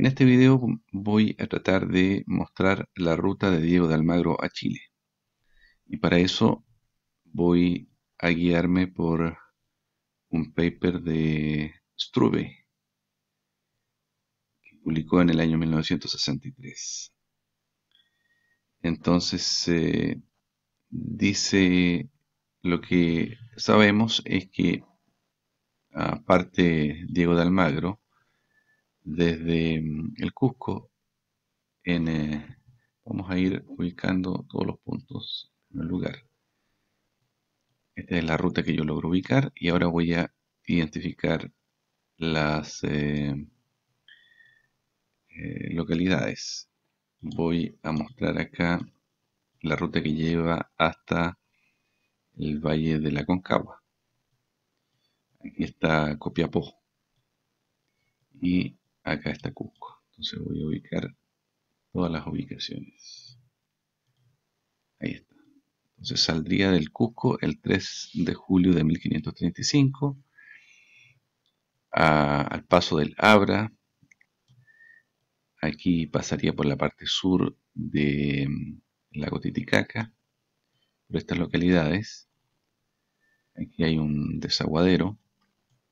En este video voy a tratar de mostrar la ruta de Diego de Almagro a Chile. Y para eso voy a guiarme por un paper de Struve que publicó en el año 1963. Entonces eh, dice lo que sabemos es que aparte Diego de Almagro desde mm, el Cusco en, eh, vamos a ir ubicando todos los puntos en el lugar. Esta es la ruta que yo logro ubicar y ahora voy a identificar las eh, eh, localidades. Voy a mostrar acá la ruta que lleva hasta el Valle de la Concagua. Aquí está Copiapó. Y acá está Cusco. Entonces voy a ubicar todas las ubicaciones. Ahí está. Entonces saldría del Cusco el 3 de julio de 1535 al paso del Abra. Aquí pasaría por la parte sur de mm, lago Titicaca, por estas localidades. Aquí hay un desaguadero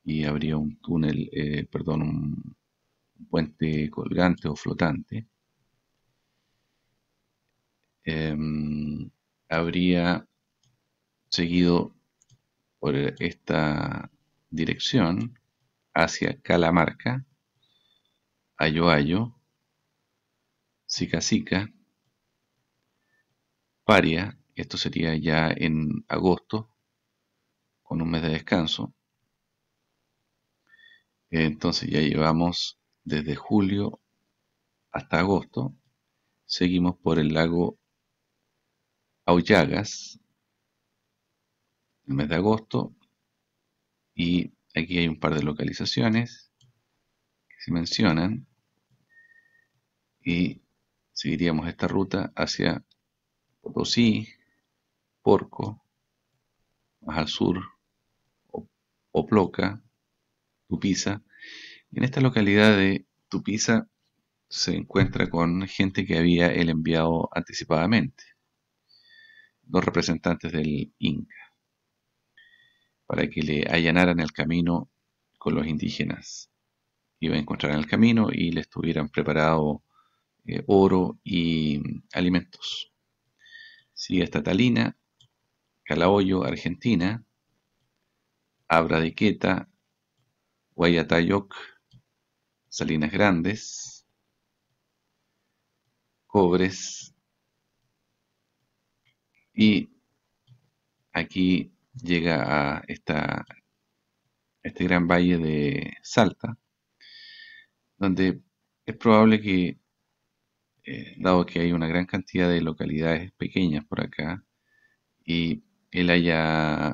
y habría un túnel, eh, perdón, un, un puente colgante o flotante, em, habría seguido por esta dirección hacia Calamarca, Sica Sica. Paria, esto sería ya en agosto, con un mes de descanso. Entonces ya llevamos desde julio hasta agosto. Seguimos por el lago Aullagas, el mes de agosto, y aquí hay un par de localizaciones que se mencionan, y seguiríamos esta ruta hacia Potosí, Porco, más al sur, Oploca, Tupiza, en esta localidad de Tupiza se encuentra con gente que había él enviado anticipadamente, dos representantes del Inca, para que le allanaran el camino con los indígenas. Iba a encontrar en el camino y les tuvieran preparado eh, oro y alimentos. Sigue hasta Talina, Calahoyo, Argentina, Abra de Queta, Guayatayoc, Salinas Grandes, Cobres y aquí llega a esta, este gran valle de Salta, donde es probable que, eh, dado que hay una gran cantidad de localidades pequeñas por acá, y él haya,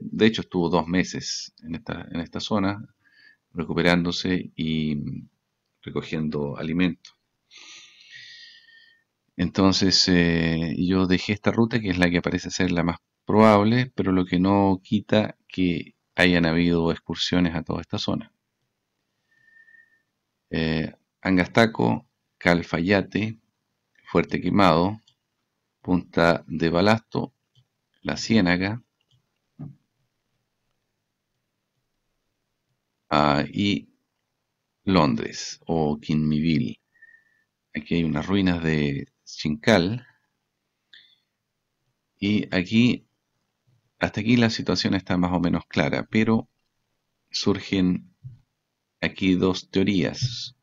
de hecho estuvo dos meses en esta zona, recuperándose y recogiendo alimento. Entonces eh, yo dejé esta ruta, que es la que parece ser la más probable, pero lo que no quita que hayan habido excursiones a toda esta zona. Eh, Angastaco, Calfayate, Fuerte Quemado, Punta de Balasto, La Ciénaga, Ah, y Londres o Kinmiville. Aquí hay unas ruinas de Chincal. Y aquí, hasta aquí la situación está más o menos clara, pero surgen aquí dos teorías.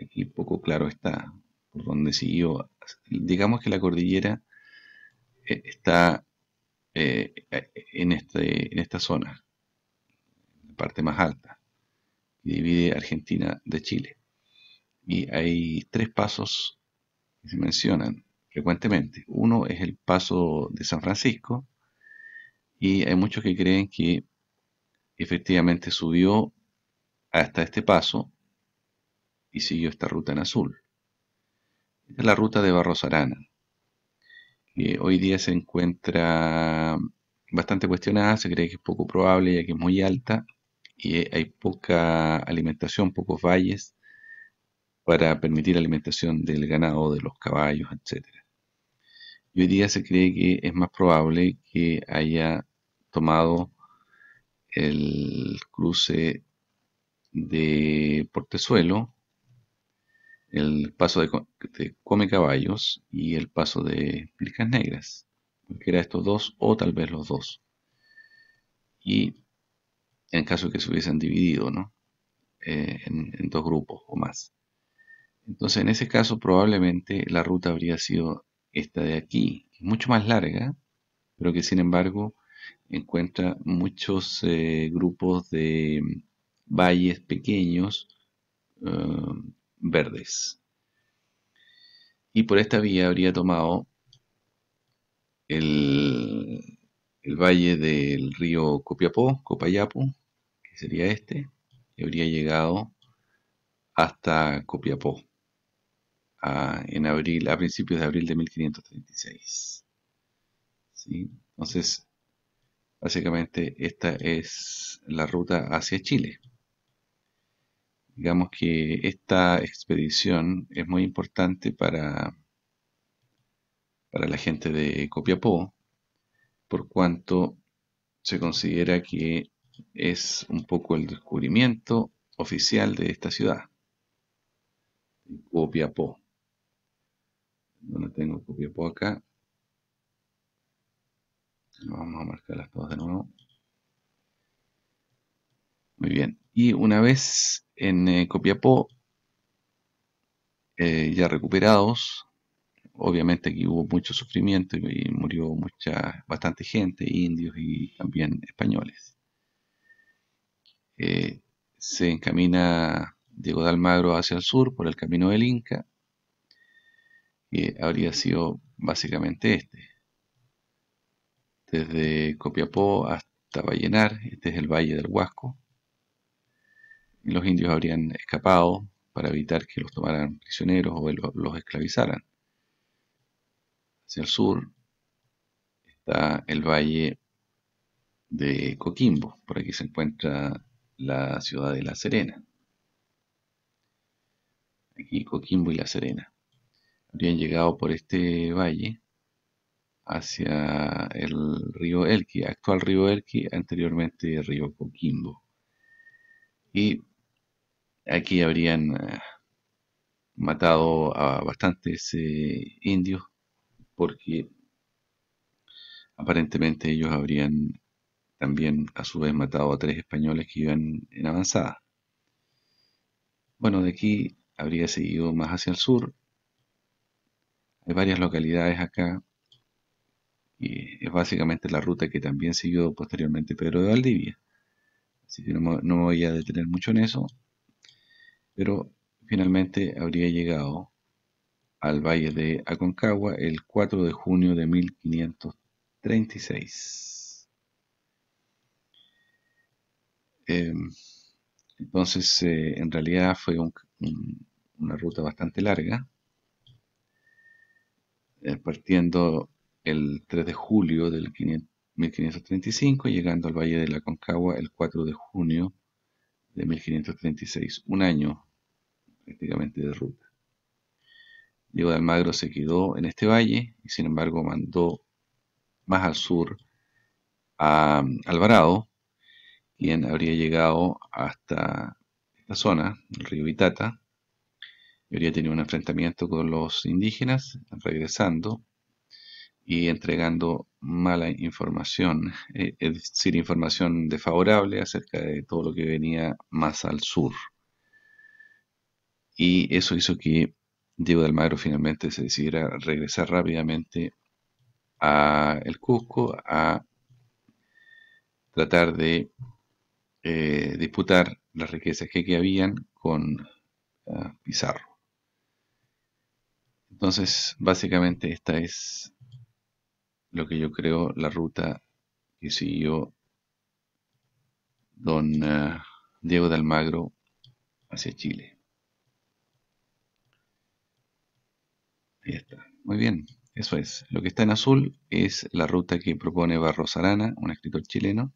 Aquí poco claro está, por donde siguió. Digamos que la cordillera eh, está eh, en, este, en esta zona, la parte más alta divide Argentina de Chile. Y hay tres pasos que se mencionan frecuentemente. Uno es el paso de San Francisco, y hay muchos que creen que efectivamente subió hasta este paso y siguió esta ruta en azul. Esta es la ruta de Barros Arana, que hoy día se encuentra bastante cuestionada, se cree que es poco probable ya que es muy alta, y hay poca alimentación, pocos valles para permitir alimentación del ganado, de los caballos, etc. Y hoy día se cree que es más probable que haya tomado el cruce de Portezuelo, el paso de, Come Caballos y el paso de Pircas Negras, que de estos dos o tal vez los dos. Y en caso de que se hubiesen dividido ¿no? Eh, en, dos grupos o más. Entonces, en ese caso, probablemente la ruta habría sido esta de aquí, mucho más larga, pero que sin embargo encuentra muchos eh, grupos de mm, valles pequeños eh, verdes. Y por esta vía habría tomado el, el valle del río Copiapó, Copayapo, que sería este, y habría llegado hasta Copiapó a, en abril, a principios de abril de 1536. Entonces, básicamente esta es la ruta hacia Chile. Digamos que esta expedición es muy importante para, para la gente de Copiapó, por cuanto se considera que es un poco el descubrimiento oficial de esta ciudad, Copiapó. No tengo Copiapó acá. Vamos a marcarlas todas de nuevo. Muy bien. Y una vez en eh, Copiapó, eh, ya recuperados, obviamente aquí hubo mucho sufrimiento y murió mucha, bastante gente, indios y también españoles. Eh, se encamina Diego de Almagro hacia el sur por el camino del Inca, que habría sido básicamente este. Desde Copiapó hasta Vallenar, este es el Valle del Huasco. Los indios habrían escapado para evitar que los tomaran prisioneros o los esclavizaran Hacia el sur está el valle de Coquimbo, por aquí se encuentra la ciudad de La Serena. Aquí Coquimbo y La Serena. Habrían llegado por este valle hacia el río Elqui, actual río Elqui, anteriormente río Coquimbo. Y aquí habrían eh, matado a bastantes eh, indios porque aparentemente ellos habrían también a su vez matado a tres españoles que iban en avanzada. Bueno, de aquí habría seguido más hacia el sur. Hay varias localidades acá. Y es básicamente la ruta que también siguió posteriormente Pedro de Valdivia. Así que no, me voy a detener mucho en eso. Pero finalmente habría llegado al valle de Aconcagua el 4 de junio de 1536. Em, entonces, eh, en realidad fue una ruta bastante larga, eh, partiendo el 3 de julio de 1535, llegando al Valle de la Concagua el 4 de junio de 1536, un año prácticamente de ruta. Diego de Almagro se quedó en este valle y sin embargo mandó más al sur a um, Alvarado, quien habría llegado hasta esta zona, el río Itata, y habría tenido un enfrentamiento con los indígenas, regresando y entregando mala información, eh, es decir, información desfavorable acerca de todo lo que venía más al sur. Y eso hizo que Diego de Almagro finalmente se decidiera regresar rápidamente a el Cusco a tratar de eh, disputar las riquezas que había habían con ah, Pizarro. Entonces, básicamente esta es lo que yo creo la ruta que siguió don ah, Diego de Almagro hacia Chile. Muy bien. Eso es. Lo que está en azul es la ruta que propone Barros Arana, un escritor chileno,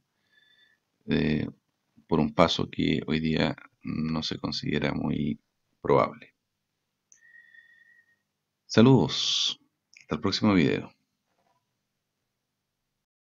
eh, por un paso que hoy día no se considera muy probable. Saludos. Hasta el próximo video.